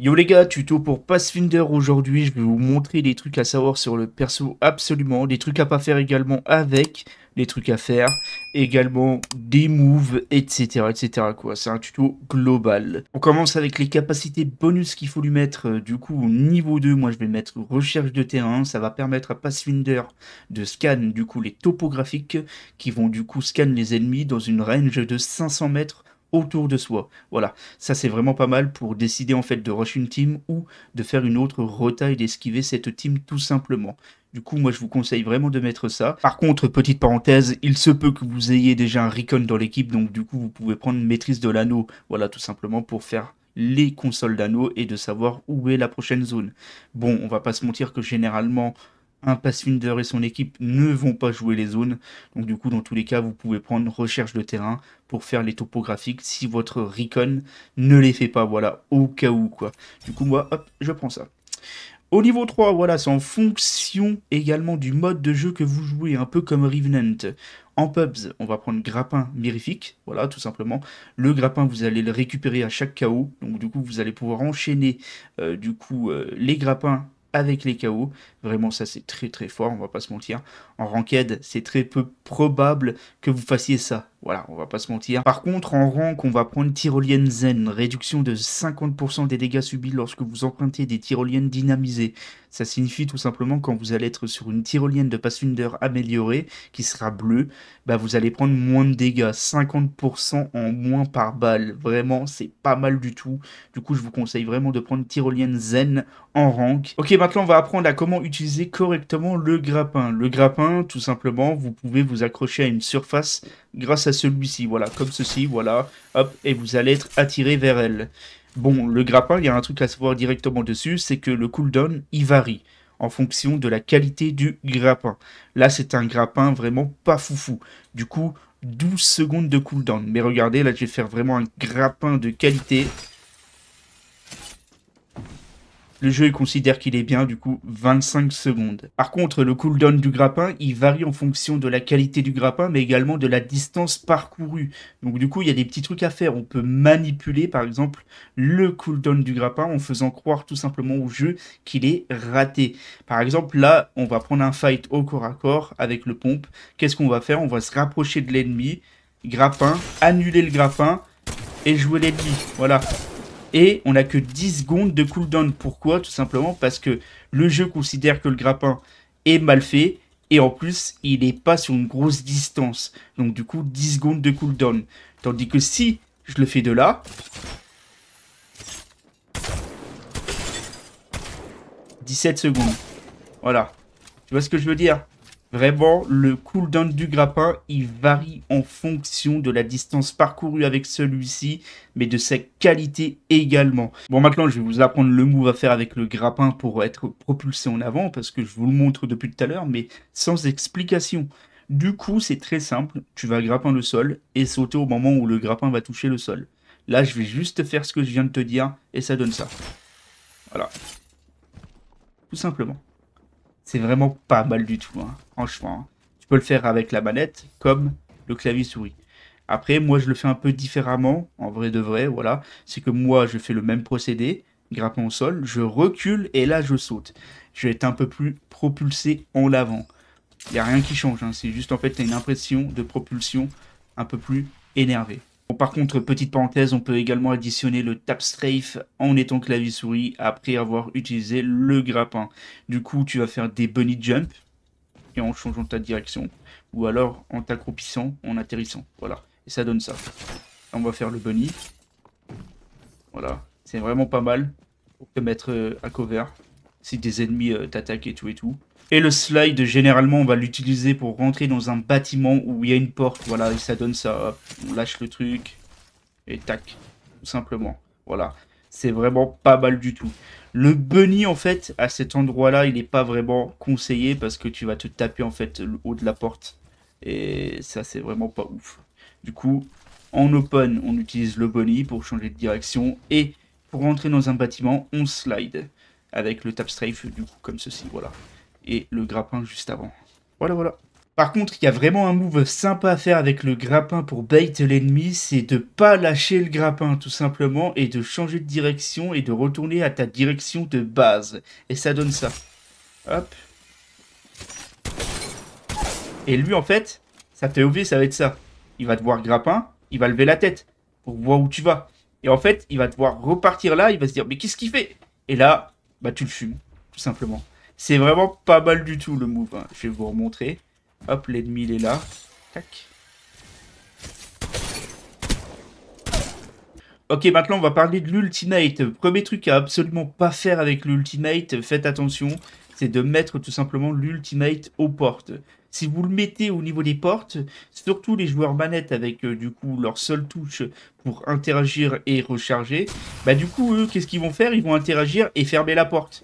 Yo les gars, tuto pour Pathfinder aujourd'hui, je vais vous montrer des trucs à savoir sur le perso absolument, des trucs à pas faire également avec, des trucs à faire, également des moves, etc. etc. quoi. C'est un tuto global. On commence avec les capacités bonus qu'il faut lui mettre. Euh, du coup, au niveau 2, moi je vais mettre recherche de terrain. Ça va permettre à Pathfinder de scan du coup les topographiques qui vont du coup scan les ennemis dans une range de 500 mètres autour de soi. Voilà, ça c'est vraiment pas mal pour décider en fait de rush une team ou de faire une autre retaille d'esquiver cette team tout simplement. Du coup, moi, je vous conseille vraiment de mettre ça. Par contre, petite parenthèse, il se peut que vous ayez déjà un Recon dans l'équipe, donc du coup, vous pouvez prendre maîtrise de l'anneau. Voilà, tout simplement pour faire les consoles d'anneau et de savoir où est la prochaine zone. Bon, on va pas se mentir que généralement, un Pathfinder et son équipe ne vont pas jouer les zones. Donc du coup, dans tous les cas, vous pouvez prendre recherche de terrain pour faire les topographiques si votre Recon ne les fait pas, voilà, au cas où quoi. Du coup, moi, hop, je prends ça. Au niveau 3, voilà, c'est en fonction également du mode de jeu que vous jouez, un peu comme Revenant. En pubs, on va prendre grappin mirifique, voilà, tout simplement. Le grappin, vous allez le récupérer à chaque KO, donc du coup, vous allez pouvoir enchaîner, euh, du coup, euh, les grappins avec les KO. Vraiment, ça c'est très très fort, on va pas se mentir. En ranked, c'est très peu probable que vous fassiez ça. Voilà, on va pas se mentir. Par contre, en rank, on va prendre Tyrolienne Zen, réduction de 50% des dégâts subis lorsque vous empruntez des Tyroliennes dynamisées. Ça signifie tout simplement quand vous allez être sur une tyrolienne de Pathfinder améliorée, qui sera bleue, bah vous allez prendre moins de dégâts, 50% en moins par balle. Vraiment, c'est pas mal du tout. Du coup, je vous conseille vraiment de prendre tyrolienne zen en rank. Ok, maintenant on va apprendre à comment utiliser correctement le grappin. Le grappin, tout simplement, vous pouvez vous accrocher à une surface grâce à celui-ci. Voilà, comme ceci, voilà. Hop, et vous allez être attiré vers elle. Bon, le grappin, il y a un truc à savoir directement dessus, c'est que le cooldown, il varie en fonction de la qualité du grappin. Là, c'est un grappin vraiment pas foufou. Du coup, 12 secondes de cooldown. Mais regardez, là, je vais faire vraiment un grappin de qualité. Le jeu considère qu'il est bien du coup 25 secondes. Par contre, le cooldown du grappin, il varie en fonction de la qualité du grappin, mais également de la distance parcourue. Donc du coup, il y a des petits trucs à faire. On peut manipuler par exemple le cooldown du grappin en faisant croire tout simplement au jeu qu'il est raté. Par exemple, là, on va prendre un fight au corps à corps avec le pompe. Qu'est-ce qu'on va faire On va se rapprocher de l'ennemi, grappin, annuler le grappin et jouer l'ennemi. Voilà et on n'a que 10 secondes de cooldown. Pourquoi Tout simplement parce que le jeu considère que le grappin est mal fait et en plus il n'est pas sur une grosse distance. Donc du coup 10 secondes de cooldown. Tandis que si je le fais de là, « 17 secondes. Voilà. Tu vois ce que je veux dire Vraiment, le cooldown du grappin, il varie en fonction de la distance parcourue avec celui-ci, mais de sa qualité également. Bon, maintenant, je vais vous apprendre le move à faire avec le grappin pour être propulsé en avant, parce que je vous le montre depuis tout à l'heure, mais sans explication. Du coup, c'est très simple, tu vas grappin le sol et sauter au moment où le grappin va toucher le sol. Là, je vais juste faire ce que je viens de te dire, et ça donne ça. Voilà. Tout simplement c'est vraiment pas mal du tout, hein, franchement. Hein. Tu peux le faire avec la manette comme le clavier souris. Après, moi, je le fais un peu différemment, en vrai de vrai, voilà. C'est que moi, je fais le même procédé, grappant au sol, je recule et là, je saute. Je vais être un peu plus propulsé en l'avant. Il n'y a rien qui change, hein. c'est juste en fait, tu as une impression de propulsion un peu plus énervée par contre, petite parenthèse, on peut également additionner le tap strafe en étant clavier-souris après avoir utilisé le grappin. Du coup, tu vas faire des bunny jump et en changeant ta direction ou alors en t'accroupissant, en atterrissant. Voilà, et ça donne ça. On va faire le bunny. Voilà, c'est vraiment pas mal pour te mettre euh, à cover si des ennemis euh, t'attaquent et tout et tout. Et le slide, généralement, on va l'utiliser pour rentrer dans un bâtiment où il y a une porte. Voilà, et ça donne ça. On lâche le truc. Et tac. Tout simplement. Voilà. C'est vraiment pas mal du tout. Le bunny, en fait, à cet endroit-là, il n'est pas vraiment conseillé parce que tu vas te taper, en fait, le haut de la porte. Et ça, c'est vraiment pas ouf. Du coup, en open, on utilise le bunny pour changer de direction. Et pour rentrer dans un bâtiment, on slide avec le tap strafe, du coup, comme ceci. Voilà et le grappin juste avant. Voilà, voilà. Par contre, il y a vraiment un move sympa à faire avec le grappin pour bait l'ennemi, c'est de pas lâcher le grappin tout simplement et de changer de direction et de retourner à ta direction de base. Et ça donne ça. Hop. Et lui en fait, ça fait OV, ça va être ça. Il va te voir grappin, il va lever la tête pour voir où tu vas. Et en fait, il va te voir repartir là, il va se dire mais qu'est-ce qu'il fait Et là, bah tu le fumes, tout simplement. C'est vraiment pas mal du tout le move. Hein. Je vais vous remontrer. Hop, l'ennemi il est là. Tac. Ok, maintenant on va parler de l'ultimate. Premier truc à absolument pas faire avec l'ultimate, faites attention, c'est de mettre tout simplement l'ultimate aux portes. Si vous le mettez au niveau des portes, surtout les joueurs manettes avec euh, du coup leur seule touche pour interagir et recharger, bah du coup eux, qu'est-ce qu'ils vont faire Ils vont interagir et fermer la porte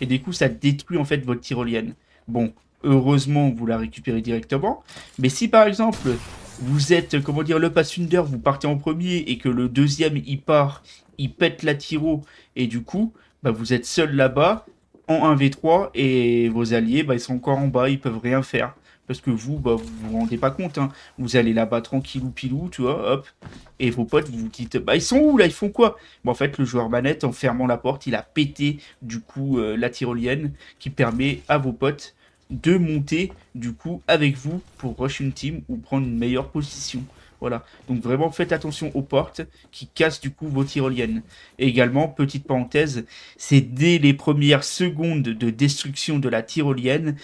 et du coup ça détruit en fait votre tyrolienne. Bon, heureusement vous la récupérez directement, mais si par exemple vous êtes, comment dire, le passunder, vous partez en premier et que le deuxième il part, il pète la tyro, et du coup bah, vous êtes seul là-bas en 1v3 et vos alliés bah, ils sont encore en bas, ils peuvent rien faire. Parce que vous, bah, vous vous rendez pas compte. Hein. Vous allez là-bas tranquillou pilou, tu vois, hop. Et vos potes, vous vous dites, bah ils sont où là Ils font quoi bon, En fait, le joueur manette, en fermant la porte, il a pété du coup euh, la tyrolienne qui permet à vos potes de monter du coup avec vous pour rush une team ou prendre une meilleure position. Voilà, donc vraiment faites attention aux portes qui cassent du coup vos tyroliennes. Et également, petite parenthèse, c'est dès les premières secondes de destruction de la tyrolienne,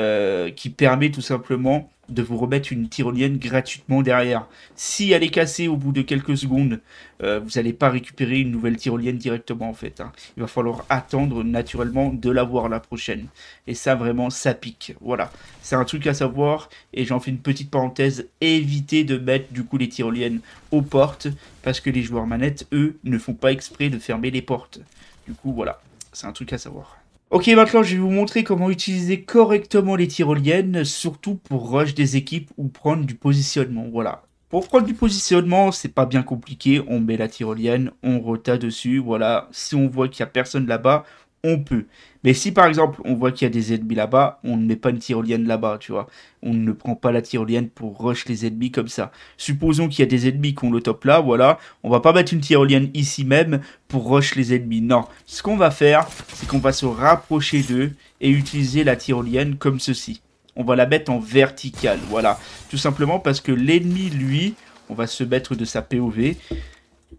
euh, qui permet tout simplement de vous remettre une tyrolienne gratuitement derrière. Si elle est cassée au bout de quelques secondes, euh, vous n'allez pas récupérer une nouvelle tyrolienne directement en fait. Hein. Il va falloir attendre naturellement de l'avoir la prochaine. Et ça vraiment, ça pique. Voilà, c'est un truc à savoir. Et j'en fais une petite parenthèse. Évitez de mettre du coup les tyroliennes aux portes parce que les joueurs manettes, eux, ne font pas exprès de fermer les portes. Du coup, voilà, c'est un truc à savoir. Ok, maintenant je vais vous montrer comment utiliser correctement les tyroliennes, surtout pour rush des équipes ou prendre du positionnement. Voilà. Pour prendre du positionnement, c'est pas bien compliqué. On met la tyrolienne, on rota dessus. Voilà. Si on voit qu'il y a personne là-bas, on peut. Mais si par exemple on voit qu'il y a des ennemis là-bas, on ne met pas une tyrolienne là-bas, tu vois. On ne prend pas la tyrolienne pour rush les ennemis comme ça. Supposons qu'il y a des ennemis qui ont le top là, voilà. On va pas mettre une tyrolienne ici même pour rush les ennemis. Non. Ce qu'on va faire, c'est qu'on va se rapprocher d'eux et utiliser la tyrolienne comme ceci. On va la mettre en verticale, voilà. Tout simplement parce que l'ennemi, lui, on va se mettre de sa POV.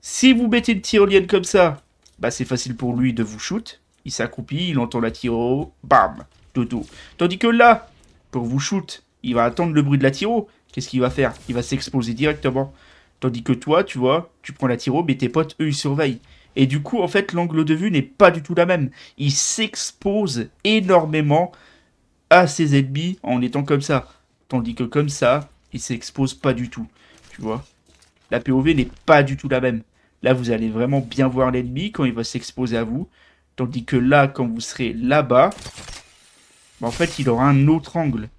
Si vous mettez une tyrolienne comme ça, bah c'est facile pour lui de vous shoot il s'accroupit, il entend la tiro, bam, dodo. Tandis que là, pour vous shoot, il va attendre le bruit de la tiro. Qu'est-ce qu'il va faire Il va s'exposer directement. Tandis que toi, tu vois, tu prends la tiro, mais tes potes, eux, ils surveillent. Et du coup, en fait, l'angle de vue n'est pas du tout la même. Il s'expose énormément à ses ennemis en étant comme ça. Tandis que comme ça, il s'expose pas du tout. Tu vois La POV n'est pas du tout la même. Là, vous allez vraiment bien voir l'ennemi quand il va s'exposer à vous. Tandis que là, quand vous serez là-bas, bah, en fait, il aura un autre angle.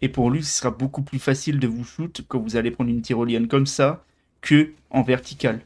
Et pour lui, ce sera beaucoup plus facile de vous shoot quand vous allez prendre une tyrolienne comme ça que en vertical.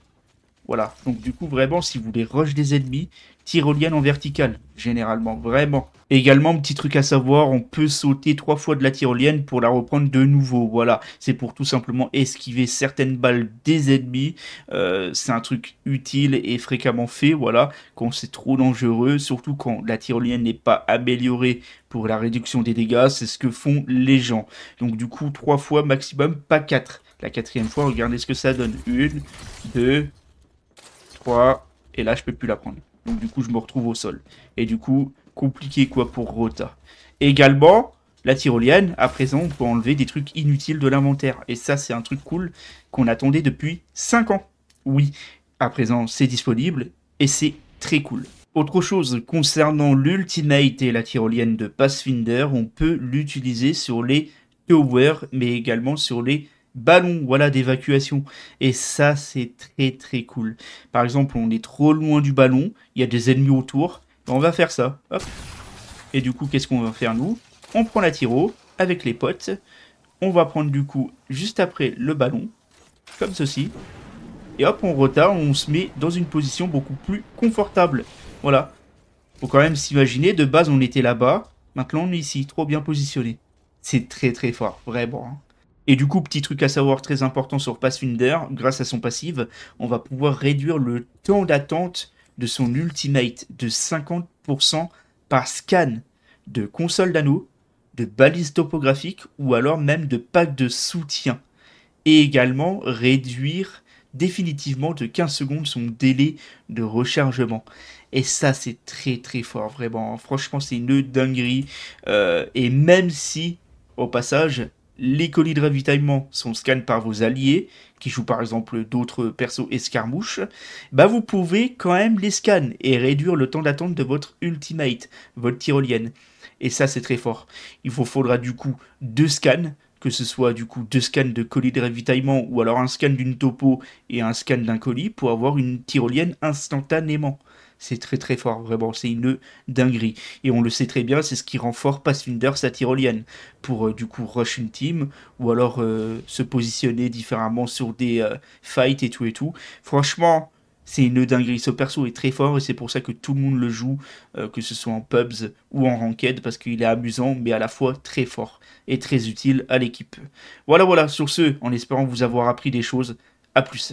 Voilà, donc du coup, vraiment, si vous voulez rush des ennemis, tyrolienne en verticale, généralement, vraiment. Également, petit truc à savoir, on peut sauter trois fois de la tyrolienne pour la reprendre de nouveau. Voilà, c'est pour tout simplement esquiver certaines balles des ennemis. Euh, c'est un truc utile et fréquemment fait, voilà, quand c'est trop dangereux, surtout quand la tyrolienne n'est pas améliorée pour la réduction des dégâts, c'est ce que font les gens. Donc du coup, trois fois maximum, pas quatre. La quatrième fois, regardez ce que ça donne. Une, deux, trois, et là je peux plus la prendre. Donc du coup, je me retrouve au sol. Et du coup, compliqué quoi pour Rota. Également, la tyrolienne, à présent, on peut enlever des trucs inutiles de l'inventaire. Et ça, c'est un truc cool qu'on attendait depuis 5 ans. Oui, à présent, c'est disponible et c'est très cool. Autre chose concernant l'Ultimate et la tyrolienne de Pathfinder, on peut l'utiliser sur les towers, mais également sur les ballon voilà d'évacuation et ça c'est très très cool par exemple on est trop loin du ballon il y a des ennemis autour ben, on va faire ça et du coup qu'est-ce qu'on va faire nous on prend la tiro avec les potes on va prendre du coup juste après le ballon comme ceci et hop on retarde on se met dans une position beaucoup plus confortable voilà faut quand même s'imaginer de base on était là-bas maintenant on est ici trop bien positionné c'est très très fort vraiment hein. Et du coup, petit truc à savoir très important sur Pathfinder, grâce à son passive, on va pouvoir réduire le temps d'attente de son ultimate de 50% par scan de console d'anneau, de balise topographique, ou alors même de pack de soutien. Et également réduire définitivement de 15 secondes son délai de rechargement. Et ça, c'est très très fort, vraiment. Franchement, c'est une dinguerie. Euh, et même si, au passage, les colis de ravitaillement sont scannés par vos alliés, qui jouent par exemple d'autres persos escarmouches, bah vous pouvez quand même les scanner et réduire le temps d'attente de votre ultimate, votre tyrolienne. Et ça c'est très fort. Il vous faudra du coup deux scans, que ce soit du coup deux scans de colis de ravitaillement ou alors un scan d'une topo et un scan d'un colis pour avoir une tyrolienne instantanément. C'est très très fort, vraiment, c'est une dinguerie. Et on le sait très bien, c'est ce qui rend fort Pathfinder sa tyrolienne, pour euh, du coup rush une team, ou alors euh, se positionner différemment sur des euh, fights et tout et tout. Franchement, c'est une dinguerie. Ce perso est très fort et c'est pour ça que tout le monde le joue, que ce soit en pubs ou en ranked, parce qu'il est amusant mais à la fois très fort et très utile à l'équipe. Voilà, voilà, sur ce, en espérant vous avoir appris des choses, à plus.